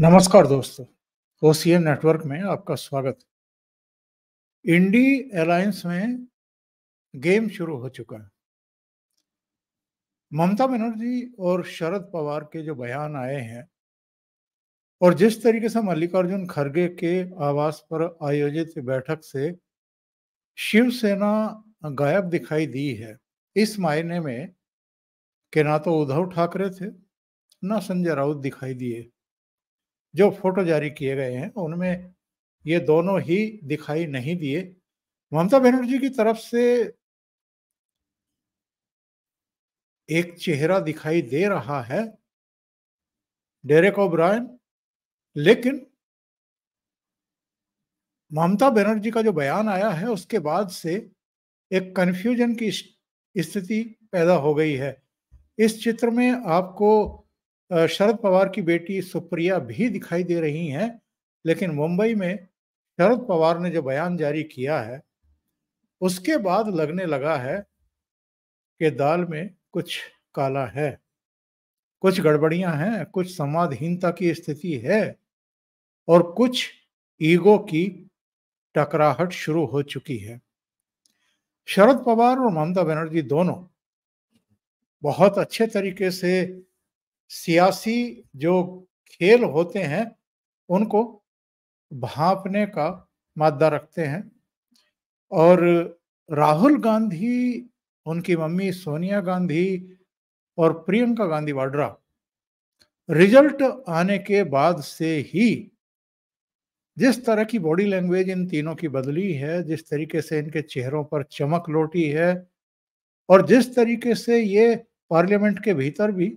नमस्कार दोस्तों ओ सी नेटवर्क में आपका स्वागत इंडी अलायंस में गेम शुरू हो चुका है ममता बनर्जी और शरद पवार के जो बयान आए हैं और जिस तरीके से मल्लिकार्जुन खड़गे के आवास पर आयोजित बैठक से शिवसेना गायब दिखाई दी है इस मायने में कि ना तो उद्धव ठाकरे थे ना संजय राउत दिखाई दिए जो फोटो जारी किए गए हैं उनमें ये दोनों ही दिखाई नहीं दिए ममता बनर्जी की तरफ से एक चेहरा दिखाई दे रहा है डेरेक ओब्रायन लेकिन ममता बनर्जी का जो बयान आया है उसके बाद से एक कन्फ्यूजन की स्थिति पैदा हो गई है इस चित्र में आपको शरद पवार की बेटी सुप्रिया भी दिखाई दे रही हैं लेकिन मुंबई में शरद पवार ने जो बयान जारी किया है उसके बाद लगने लगा है कि दाल में कुछ काला है कुछ गड़बड़ियां हैं कुछ संवादहीनता की स्थिति है और कुछ ईगो की टकराहट शुरू हो चुकी है शरद पवार और ममता बनर्जी दोनों बहुत अच्छे तरीके से सियासी जो खेल होते हैं उनको भापने का मादा रखते हैं और राहुल गांधी उनकी मम्मी सोनिया गांधी और प्रियंका गांधी वाड्रा रिजल्ट आने के बाद से ही जिस तरह की बॉडी लैंग्वेज इन तीनों की बदली है जिस तरीके से इनके चेहरों पर चमक लौटी है और जिस तरीके से ये पार्लियामेंट के भीतर भी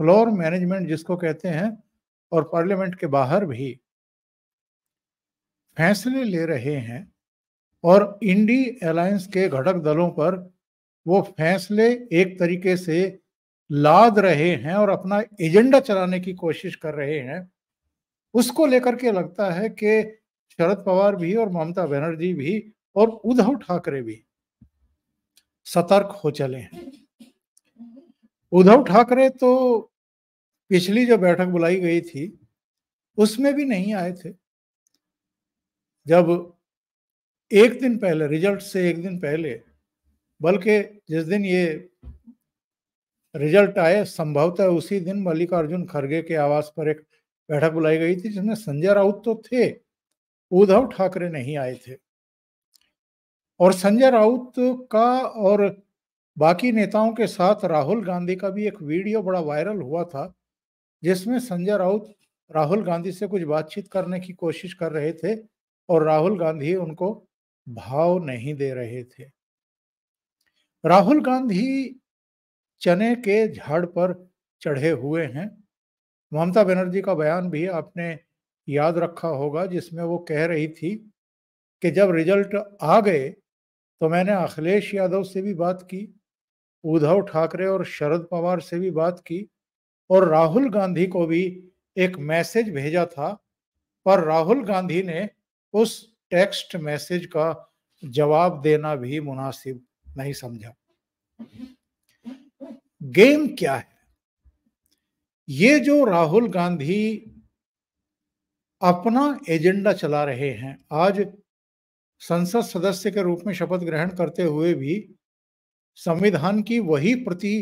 फ्लोर मैनेजमेंट जिसको कहते हैं और पार्लियामेंट के बाहर भी फैसले ले रहे हैं और इंडी अलायंस के घटक दलों पर वो फैसले एक तरीके से लाद रहे हैं और अपना एजेंडा चलाने की कोशिश कर रहे हैं उसको लेकर के लगता है कि शरद पवार भी और ममता बनर्जी भी और उद्धव ठाकरे भी सतर्क हो चले हैं उद्धव ठाकरे तो पिछली जो बैठक बुलाई गई थी उसमें भी नहीं आए थे जब एक दिन पहले रिजल्ट से एक दिन पहले बल्कि जिस दिन ये रिजल्ट आए संभवतः उसी दिन मल्लिकार्जुन खड़गे के आवास पर एक बैठक बुलाई गई थी जिसमें संजय राउत तो थे उद्धव ठाकरे नहीं आए थे और संजय राउत का और बाकी नेताओं के साथ राहुल गांधी का भी एक वीडियो बड़ा वायरल हुआ था जिसमें संजय राउत राहुल गांधी से कुछ बातचीत करने की कोशिश कर रहे थे और राहुल गांधी उनको भाव नहीं दे रहे थे राहुल गांधी चने के झाड़ पर चढ़े हुए हैं ममता बनर्जी का बयान भी आपने याद रखा होगा जिसमें वो कह रही थी कि जब रिजल्ट आ गए तो मैंने अखिलेश यादव से भी बात की उद्धव ठाकरे और शरद पवार से भी बात की और राहुल गांधी को भी एक मैसेज भेजा था पर राहुल गांधी ने उस टेक्स्ट मैसेज का जवाब देना भी मुनासिब नहीं समझा गेम क्या है ये जो राहुल गांधी अपना एजेंडा चला रहे हैं आज संसद सदस्य के रूप में शपथ ग्रहण करते हुए भी संविधान की वही प्रति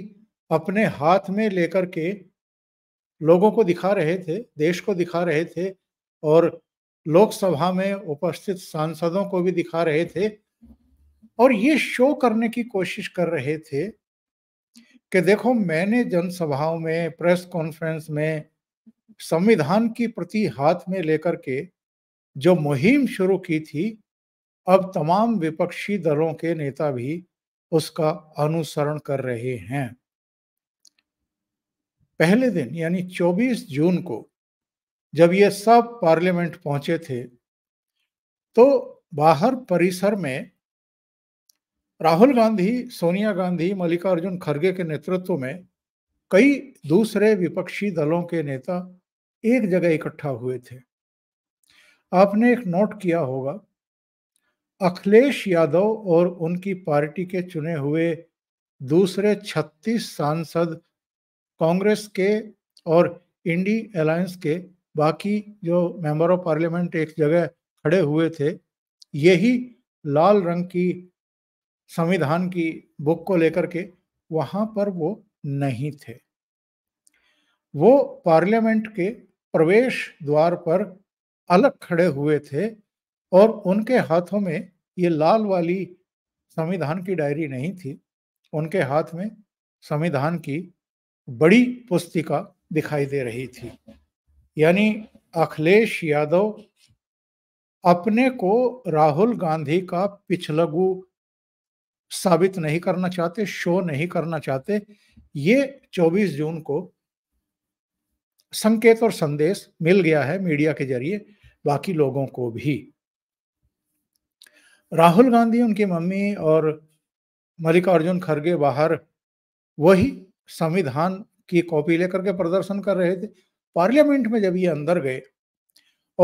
अपने हाथ में लेकर के लोगों को दिखा रहे थे देश को दिखा रहे थे और लोकसभा में उपस्थित सांसदों को भी दिखा रहे थे और ये शो करने की कोशिश कर रहे थे कि देखो मैंने जनसभाओं में प्रेस कॉन्फ्रेंस में संविधान की प्रति हाथ में लेकर के जो मुहिम शुरू की थी अब तमाम विपक्षी दलों के नेता भी उसका अनुसरण कर रहे हैं पहले दिन यानी 24 जून को जब ये सब पार्लियामेंट पहुंचे थे तो बाहर परिसर में राहुल गांधी सोनिया गांधी मल्लिकार्जुन खड़गे के नेतृत्व में कई दूसरे विपक्षी दलों के नेता एक जगह इकट्ठा हुए थे आपने एक नोट किया होगा अखिलेश यादव और उनकी पार्टी के चुने हुए दूसरे 36 सांसद कांग्रेस के और इंडी अलायंस के बाकी जो मेंबर ऑफ पार्लियामेंट एक जगह खड़े हुए थे यही लाल रंग की संविधान की बुक को लेकर के वहां पर वो नहीं थे वो पार्लियामेंट के प्रवेश द्वार पर अलग खड़े हुए थे और उनके हाथों में ये लाल वाली संविधान की डायरी नहीं थी उनके हाथ में संविधान की बड़ी पुस्तिका दिखाई दे रही थी यानी अखिलेश यादव अपने को राहुल गांधी का पिछलगु साबित नहीं करना चाहते शो नहीं करना चाहते ये 24 जून को संकेत और संदेश मिल गया है मीडिया के जरिए बाकी लोगों को भी राहुल गांधी उनकी मम्मी और मल्लिकार्जुन खड़गे बाहर वही संविधान की कॉपी लेकर के प्रदर्शन कर रहे थे पार्लियामेंट में जब ये अंदर गए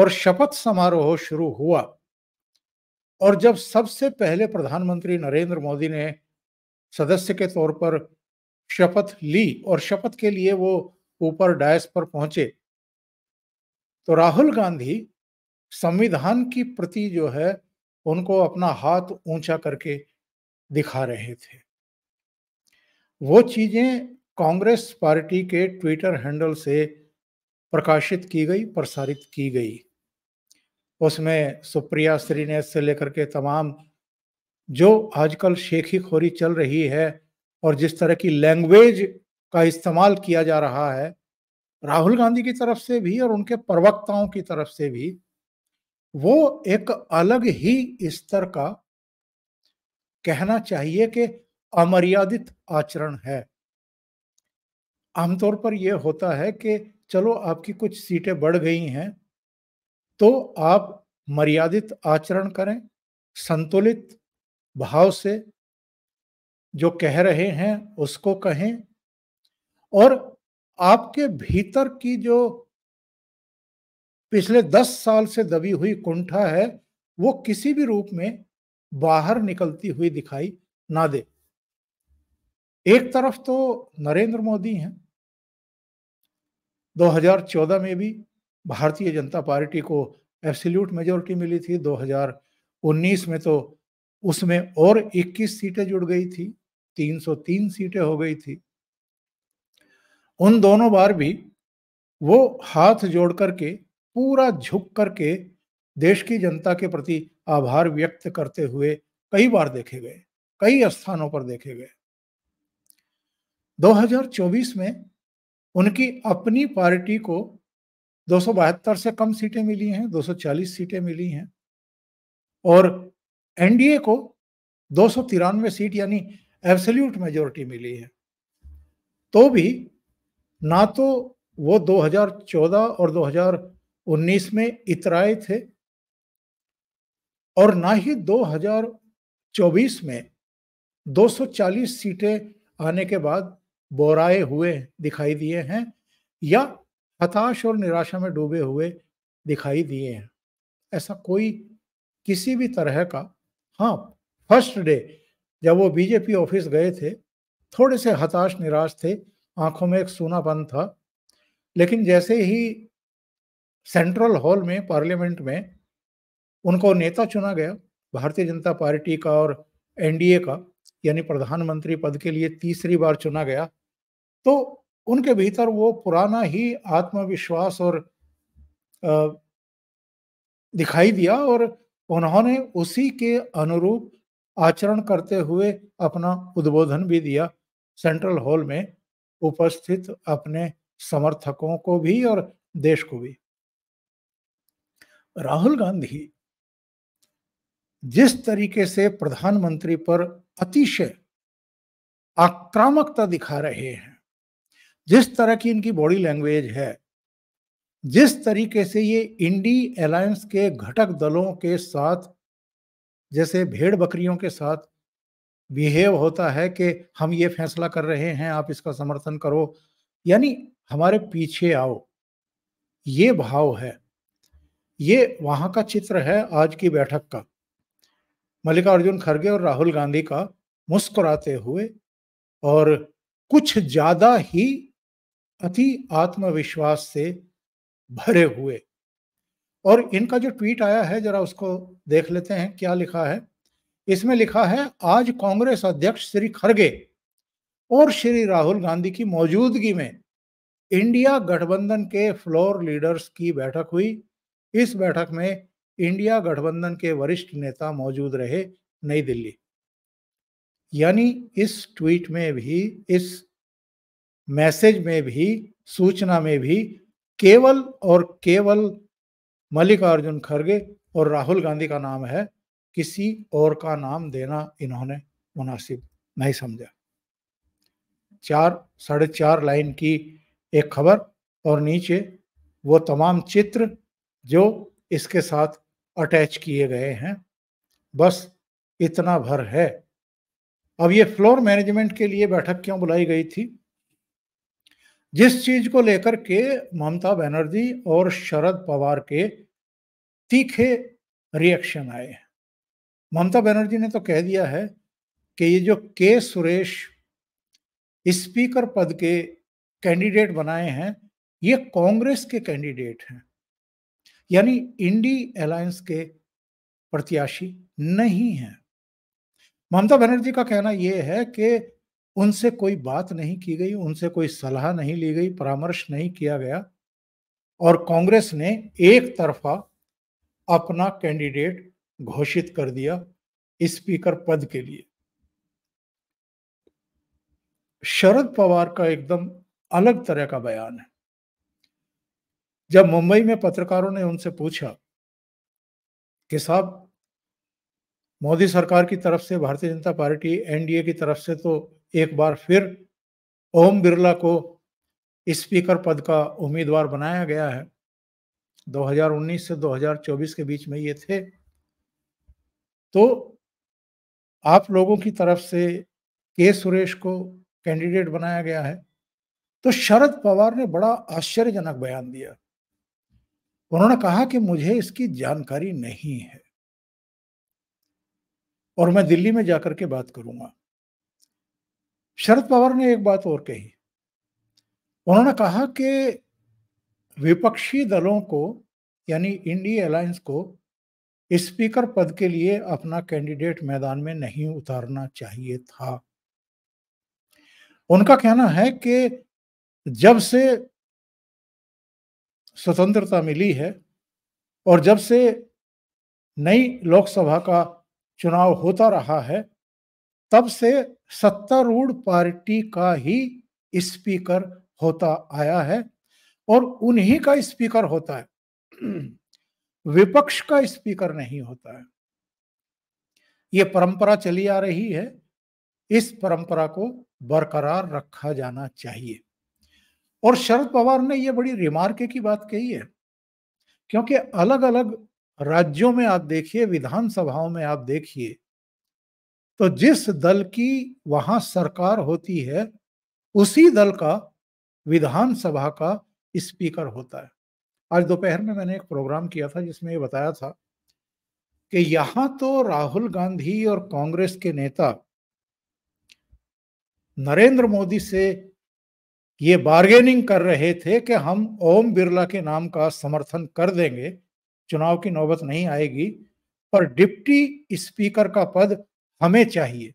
और शपथ समारोह शुरू हुआ और जब सबसे पहले प्रधानमंत्री नरेंद्र मोदी ने सदस्य के तौर पर शपथ ली और शपथ के लिए वो ऊपर डायस पर पहुंचे तो राहुल गांधी संविधान की प्रति जो है उनको अपना हाथ ऊंचा करके दिखा रहे थे वो चीज़ें कांग्रेस पार्टी के ट्विटर हैंडल से प्रकाशित की गई प्रसारित की गई उसमें सुप्रिया श्रीनेथ से लेकर के तमाम जो आजकल शेखी खोरी चल रही है और जिस तरह की लैंग्वेज का इस्तेमाल किया जा रहा है राहुल गांधी की तरफ से भी और उनके प्रवक्ताओं की तरफ से भी वो एक अलग ही स्तर का कहना चाहिए कि अमर्यादित आचरण है आमतौर पर यह होता है कि चलो आपकी कुछ सीटें बढ़ गई हैं तो आप मर्यादित आचरण करें संतुलित भाव से जो कह रहे हैं उसको कहें और आपके भीतर की जो पिछले दस साल से दबी हुई कुंठा है वो किसी भी रूप में बाहर निकलती हुई दिखाई ना दे एक तरफ तो नरेंद्र मोदी हैं 2014 में भी भारतीय जनता पार्टी को एब्सोल्यूट मेजोरिटी मिली थी 2019 में तो उसमें और 21 सीटें जुड़ गई थी 303 सीटें हो गई थी उन दोनों बार भी वो हाथ जोड़ करके पूरा झुक करके देश की जनता के प्रति आभार व्यक्त करते हुए कई बार देखे गए कई स्थानों पर देखे गए 2024 में उनकी अपनी पार्टी को दो से कम सीटें मिली हैं 240 सीटें मिली हैं और एनडीए को दो सीट यानी एब्सोल्यूट मेजोरिटी मिली है तो भी ना तो वो 2014 और 2019 में इतराए थे और ना ही 2024 में 240 सीटें आने के बाद बोराए हुए दिखाई दिए हैं या हताश और निराशा में डूबे हुए दिखाई दिए हैं ऐसा कोई किसी भी तरह का हाँ फर्स्ट डे जब वो बीजेपी ऑफिस गए थे थोड़े से हताश निराश थे आंखों में एक सूनापन था लेकिन जैसे ही सेंट्रल हॉल में पार्लियामेंट में उनको नेता चुना गया भारतीय जनता पार्टी का और एनडीए का यानी प्रधानमंत्री पद के लिए तीसरी बार चुना गया तो उनके भीतर वो पुराना ही आत्मविश्वास और दिखाई दिया और उन्होंने उसी के अनुरूप आचरण करते हुए अपना उद्बोधन भी दिया सेंट्रल हॉल में उपस्थित अपने समर्थकों को भी और देश को भी राहुल गांधी जिस तरीके से प्रधानमंत्री पर अतिशय आक्रामकता दिखा रहे हैं जिस तरह की इनकी बॉडी लैंग्वेज है जिस तरीके से ये इंडी अलायंस के घटक दलों के साथ जैसे भेड़ बकरियों के साथ बिहेव होता है कि हम ये फैसला कर रहे हैं आप इसका समर्थन करो यानी हमारे पीछे आओ ये भाव है ये वहां का चित्र है आज की बैठक का मल्लिकार्जुन खड़गे और राहुल गांधी का मुस्कुराते हुए और कुछ ज़्यादा ही अति आत्मविश्वास से भरे हुए और इनका जो ट्वीट आया है जरा उसको देख लेते हैं क्या लिखा है इसमें लिखा है आज कांग्रेस अध्यक्ष श्री खरगे और श्री राहुल गांधी की मौजूदगी में इंडिया गठबंधन के फ्लोर लीडर्स की बैठक हुई इस बैठक में इंडिया गठबंधन के वरिष्ठ नेता मौजूद रहे नई दिल्ली यानी इस ट्वीट में भी इस मैसेज में भी सूचना में भी केवल और केवल मल्लिकार्जुन खड़गे और राहुल गांधी का नाम है किसी और का नाम देना इन्होंने मुनासिब नहीं समझा चार साढ़े चार लाइन की एक खबर और नीचे वो तमाम चित्र जो इसके साथ अटैच किए गए हैं बस इतना भर है अब ये फ्लोर मैनेजमेंट के लिए बैठक क्यों बुलाई गई थी जिस चीज को लेकर के ममता बनर्जी और शरद पवार के तीखे रिएक्शन आए हैं ममता बनर्जी ने तो कह दिया है कि ये जो के सुरेश स्पीकर पद के कैंडिडेट बनाए हैं ये कांग्रेस के कैंडिडेट हैं यानी इंडी अलायंस के प्रत्याशी नहीं हैं ममता बनर्जी का कहना यह है कि उनसे कोई बात नहीं की गई उनसे कोई सलाह नहीं ली गई परामर्श नहीं किया गया और कांग्रेस ने एक तरफा अपना कैंडिडेट घोषित कर दिया स्पीकर पद के लिए शरद पवार का एकदम अलग तरह का बयान है जब मुंबई में पत्रकारों ने उनसे पूछा कि साहब मोदी सरकार की तरफ से भारतीय जनता पार्टी एनडीए की तरफ से तो एक बार फिर ओम बिरला को स्पीकर पद का उम्मीदवार बनाया गया है 2019 से 2024 के बीच में ये थे तो आप लोगों की तरफ से के सुरेश को कैंडिडेट बनाया गया है तो शरद पवार ने बड़ा आश्चर्यजनक बयान दिया उन्होंने कहा कि मुझे इसकी जानकारी नहीं है और मैं दिल्ली में जाकर के बात करूंगा शरद पवार ने एक बात और कही उन्होंने कहा कि विपक्षी दलों को यानी इंडिया अलायंस को स्पीकर पद के लिए अपना कैंडिडेट मैदान में नहीं उतारना चाहिए था उनका कहना है कि जब से स्वतंत्रता मिली है और जब से नई लोकसभा का चुनाव होता रहा है तब से सत्तारूढ़ पार्टी का ही स्पीकर होता आया है और उन्हीं का स्पीकर होता है विपक्ष का स्पीकर नहीं होता है ये परंपरा चली आ रही है इस परंपरा को बरकरार रखा जाना चाहिए और शरद पवार ने यह बड़ी रिमार्क की बात कही है क्योंकि अलग अलग राज्यों में आप देखिए विधानसभाओं में आप देखिए तो जिस दल की वहां सरकार होती है उसी दल का विधानसभा का स्पीकर होता है आज दोपहर में मैंने एक प्रोग्राम किया था जिसमें ये बताया था कि यहाँ तो राहुल गांधी और कांग्रेस के नेता नरेंद्र मोदी से ये बार्गेनिंग कर रहे थे कि हम ओम बिरला के नाम का समर्थन कर देंगे चुनाव की नौबत नहीं आएगी पर डिप्टी स्पीकर का पद हमें चाहिए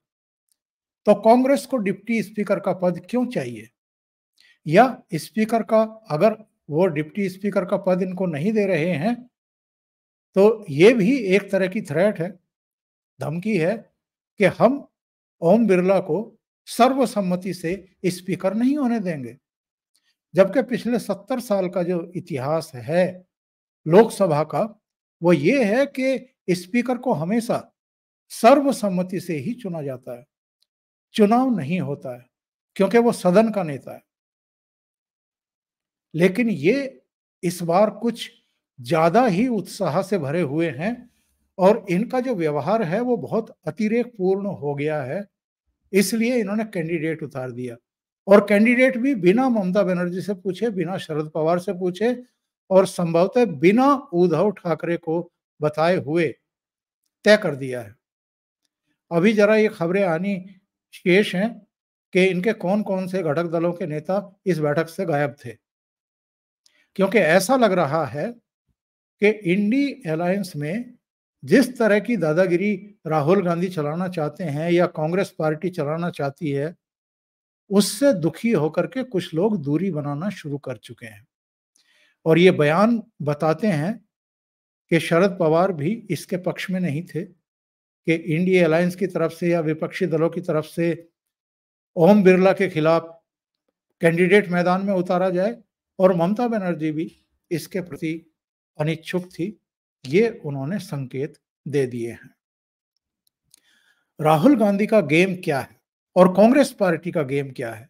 तो कांग्रेस को डिप्टी स्पीकर का पद क्यों चाहिए या स्पीकर का अगर वो डिप्टी स्पीकर का पद इनको नहीं दे रहे हैं तो ये भी एक तरह की थ्रेट है धमकी है कि हम ओम बिरला को सर्वसम्मति से स्पीकर नहीं होने देंगे जबकि पिछले सत्तर साल का जो इतिहास है लोकसभा का वो ये है कि स्पीकर को हमेशा सर्वसम्मति से ही चुना जाता है चुनाव नहीं होता है क्योंकि वो सदन का नेता है लेकिन ये इस बार कुछ ज्यादा ही उत्साह से भरे हुए हैं और इनका जो व्यवहार है वो बहुत अतिरेक पूर्ण हो गया है इसलिए इन्होंने कैंडिडेट उतार दिया और कैंडिडेट भी बिना ममता बनर्जी से पूछे बिना शरद पवार से पूछे और संभवतः बिना उद्धव ठाकरे को बताए हुए तय कर दिया है अभी जरा ये खबरें आनी शेष हैं कि इनके कौन कौन से घटक दलों के नेता इस बैठक से गायब थे क्योंकि ऐसा लग रहा है कि इंडी अलायंस में जिस तरह की दादागिरी राहुल गांधी चलाना चाहते हैं या कांग्रेस पार्टी चलाना चाहती है उससे दुखी होकर के कुछ लोग दूरी बनाना शुरू कर चुके हैं और ये बयान बताते हैं कि शरद पवार भी इसके पक्ष में नहीं थे कि इंडिया अलायंस की तरफ से या विपक्षी दलों की तरफ से ओम बिरला के खिलाफ कैंडिडेट मैदान में उतारा जाए और ममता बनर्जी भी इसके प्रति अनिच्छुक थी ये उन्होंने संकेत दे दिए हैं राहुल गांधी का गेम क्या है और कांग्रेस पार्टी का गेम क्या है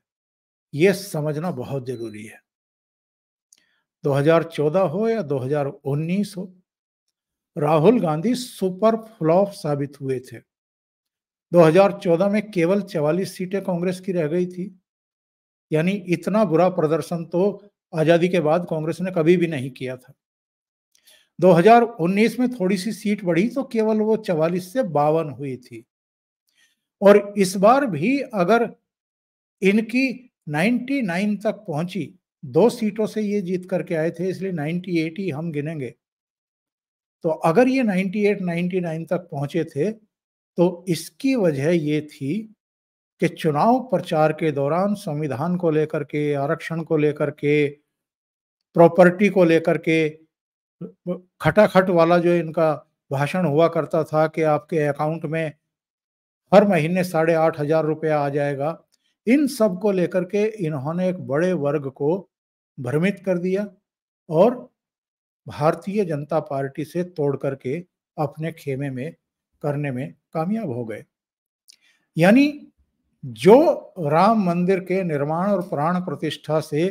ये समझना बहुत जरूरी है 2014 हो या 2019 हो राहुल गांधी सुपर फ्लॉप साबित हुए थे 2014 में केवल 44 सीटें कांग्रेस की रह गई थी यानी इतना बुरा प्रदर्शन तो आजादी के बाद कांग्रेस ने कभी भी नहीं किया था 2019 में थोड़ी सी सीट बढ़ी तो केवल वो 44 से बावन हुई थी और इस बार भी अगर इनकी 99 तक पहुंची दो सीटों से ये जीत करके आए थे इसलिए 98 ही हम गिनेंगे तो अगर ये 98 99 तक पहुंचे थे तो इसकी वजह ये थी कि चुनाव प्रचार के दौरान संविधान को लेकर के आरक्षण को लेकर के प्रॉपर्टी को लेकर के खटाखट वाला जो इनका भाषण हुआ करता था कि आपके अकाउंट में हर महीने साढ़े आठ हजार रुपया आ जाएगा इन सब को लेकर के इन्होंने एक बड़े वर्ग को भ्रमित कर दिया और भारतीय जनता पार्टी से तोड़ करके अपने खेमे में करने में कामयाब हो गए यानी जो राम मंदिर के निर्माण और प्राण प्रतिष्ठा से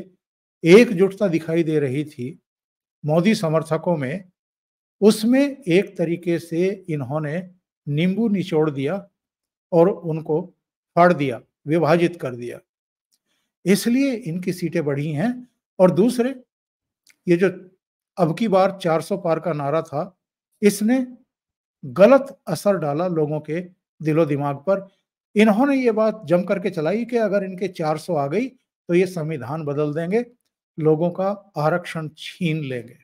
एकजुटता दिखाई दे रही थी मोदी समर्थकों में उसमें एक तरीके से इन्होंने नींबू निचोड़ दिया और उनको फाड़ दिया विभाजित कर दिया इसलिए इनकी सीटें बढ़ी हैं और दूसरे ये जो अब की बार 400 पार का नारा था इसने गलत असर डाला लोगों के दिलो दिमाग पर इन्होंने ये बात जम करके चलाई कि अगर इनके 400 आ गई तो ये संविधान बदल देंगे लोगों का आरक्षण छीन लेंगे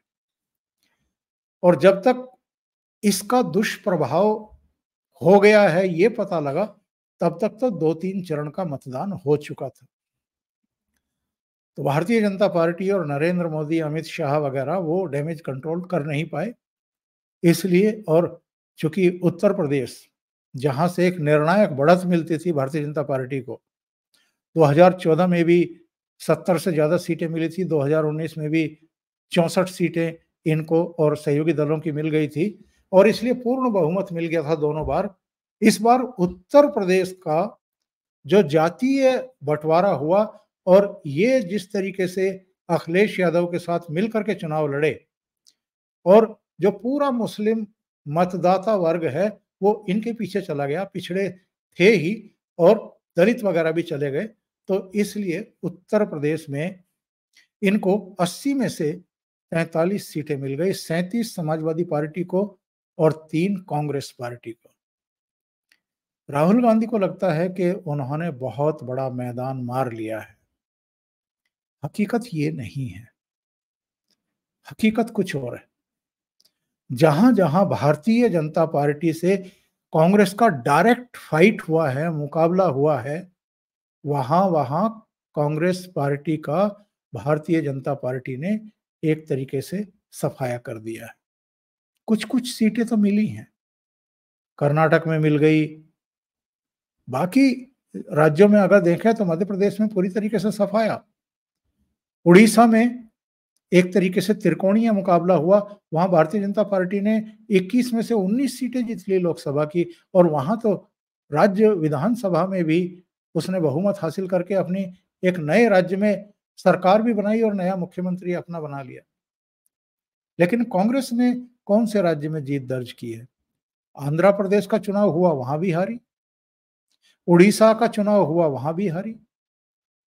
और जब तक इसका दुष्प्रभाव हो गया है ये पता लगा तब तक तो दो तीन चरण का मतदान हो चुका था तो भारतीय जनता पार्टी और नरेंद्र मोदी अमित शाह वगैरह वो डैमेज कंट्रोल कर नहीं पाए इसलिए और चूंकि उत्तर प्रदेश जहां से एक निर्णायक बढ़त मिलती थी भारतीय जनता पार्टी को 2014 में भी 70 से ज़्यादा सीटें मिली थी 2019 में भी चौंसठ सीटें इनको और सहयोगी दलों की मिल गई थी और इसलिए पूर्ण बहुमत मिल गया था दोनों बार इस बार उत्तर प्रदेश का जो जातीय बंटवारा हुआ और ये जिस तरीके से अखिलेश यादव के साथ मिलकर के चुनाव लड़े और जो पूरा मुस्लिम मतदाता वर्ग है वो इनके पीछे चला गया पिछड़े थे ही और दलित वगैरह भी चले गए तो इसलिए उत्तर प्रदेश में इनको 80 में से तैतालीस सीटें मिल गई सैंतीस समाजवादी पार्टी को और तीन कांग्रेस पार्टी को राहुल गांधी को लगता है कि उन्होंने बहुत बड़ा मैदान मार लिया है हकीकत ये नहीं है हकीकत कुछ और है जहां जहां भारतीय जनता पार्टी से कांग्रेस का डायरेक्ट फाइट हुआ है मुकाबला हुआ है वहां वहां कांग्रेस पार्टी का भारतीय जनता पार्टी ने एक तरीके से सफाया कर दिया है कुछ कुछ सीटें तो मिली हैं कर्नाटक में मिल गई बाकी राज्यों में अगर देखें तो मध्य प्रदेश में पूरी तरीके से सफाया उड़ीसा में एक तरीके से त्रिकोणीय मुकाबला हुआ वहां भारतीय जनता पार्टी ने 21 में से 19 सीटें जीत ली लोकसभा की और वहां तो राज्य विधानसभा में भी उसने बहुमत हासिल करके अपनी एक नए राज्य में सरकार भी बनाई और नया मुख्यमंत्री अपना बना लिया लेकिन कांग्रेस ने कौन से राज्य में जीत दर्ज की है आंध्र प्रदेश का चुनाव हुआ वहां भी हारी उड़ीसा का चुनाव हुआ वहां भी हारी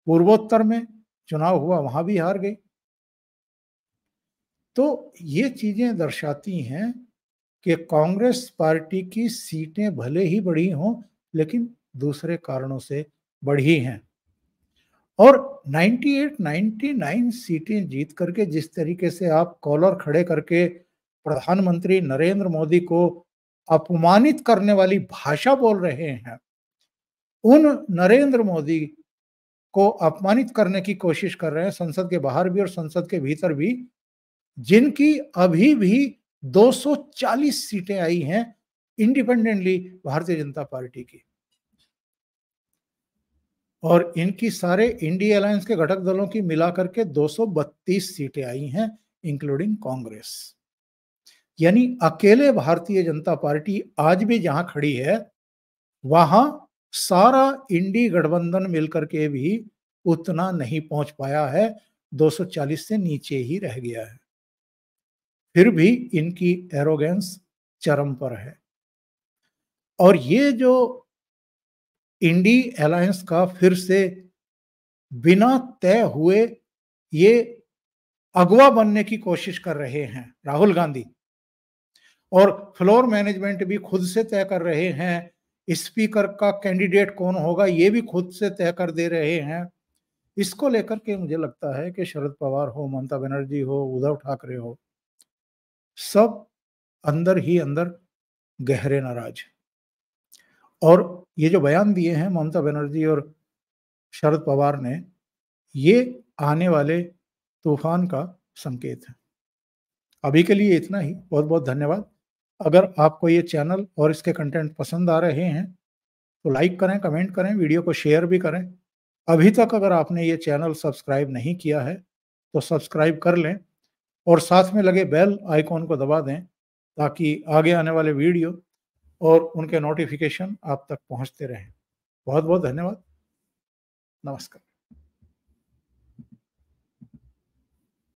पूर्वोत्तर में चुनाव हुआ वहां भी हार गई तो ये चीजें दर्शाती हैं कि कांग्रेस पार्टी की सीटें भले ही बढ़ी हों लेकिन दूसरे कारणों से बढ़ी हैं और 98, 99 सीटें जीत करके जिस तरीके से आप कॉलर खड़े करके प्रधानमंत्री नरेंद्र मोदी को अपमानित करने वाली भाषा बोल रहे हैं उन नरेंद्र मोदी को अपमानित करने की कोशिश कर रहे हैं संसद के बाहर भी और संसद के भीतर भी जिनकी अभी भी 240 सीटें आई हैं इंडिपेंडेंटली भारतीय जनता पार्टी की और इनकी सारे इंडिया अलायंस के घटक दलों की मिलाकर के 232 सीटें आई हैं इंक्लूडिंग कांग्रेस यानी अकेले भारतीय जनता पार्टी आज भी जहां खड़ी है वहां सारा इंडी गठबंधन मिलकर के भी उतना नहीं पहुंच पाया है 240 से नीचे ही रह गया है फिर भी इनकी एरोगेंस चरम पर है और ये जो इंडी अलायंस का फिर से बिना तय हुए ये अगवा बनने की कोशिश कर रहे हैं राहुल गांधी और फ्लोर मैनेजमेंट भी खुद से तय कर रहे हैं स्पीकर का कैंडिडेट कौन होगा ये भी खुद से तय कर दे रहे हैं इसको लेकर के मुझे लगता है कि शरद पवार हो ममता बनर्जी हो उद्धव ठाकरे हो सब अंदर ही अंदर गहरे नाराज और ये जो बयान दिए हैं ममता बनर्जी और शरद पवार ने ये आने वाले तूफान का संकेत है अभी के लिए इतना ही बहुत बहुत धन्यवाद अगर आपको ये चैनल और इसके कंटेंट पसंद आ रहे हैं तो लाइक करें कमेंट करें वीडियो को शेयर भी करें अभी तक अगर आपने ये चैनल सब्सक्राइब नहीं किया है तो सब्सक्राइब कर लें और साथ में लगे बेल आइकॉन को दबा दें ताकि आगे आने वाले वीडियो और उनके नोटिफिकेशन आप तक पहुंचते रहें बहुत बहुत धन्यवाद नमस्कार